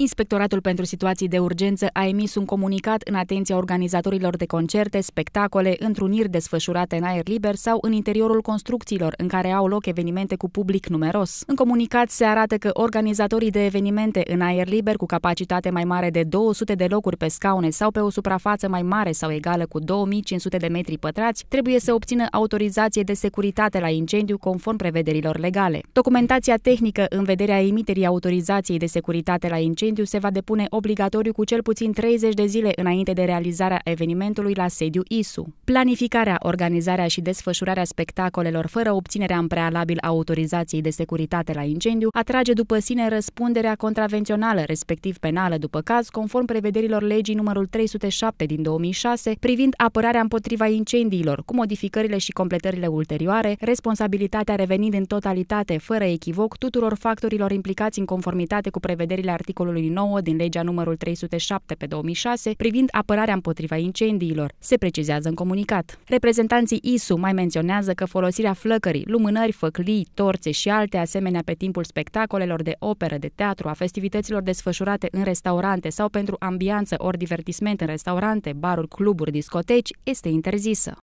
Inspectoratul pentru situații de urgență a emis un comunicat în atenția organizatorilor de concerte, spectacole, întruniri desfășurate în aer liber sau în interiorul construcțiilor în care au loc evenimente cu public numeros. În comunicat se arată că organizatorii de evenimente în aer liber cu capacitate mai mare de 200 de locuri pe scaune sau pe o suprafață mai mare sau egală cu 2500 de metri pătrați trebuie să obțină autorizație de securitate la incendiu conform prevederilor legale. Documentația tehnică în vederea emiterii autorizației de securitate la incendiu incendiu se va depune obligatoriu cu cel puțin 30 de zile înainte de realizarea evenimentului la sediu ISU. Planificarea, organizarea și desfășurarea spectacolelor fără obținerea în prealabil a autorizației de securitate la incendiu atrage după sine răspunderea contravențională, respectiv penală după caz, conform prevederilor legii numărul 307 din 2006 privind apărarea împotriva incendiilor, cu modificările și completările ulterioare, responsabilitatea revenind în totalitate, fără echivoc, tuturor factorilor implicați în conformitate cu prevederile articolului articolului 9 din legea numărul 307 pe 2006 privind apărarea împotriva incendiilor, se precizează în comunicat. Reprezentanții ISU mai menționează că folosirea flăcării, lumânări, făclii, torțe și alte asemenea pe timpul spectacolelor de operă, de teatru, a festivităților desfășurate în restaurante sau pentru ambianță ori divertisment în restaurante, baruri, cluburi, discoteci, este interzisă.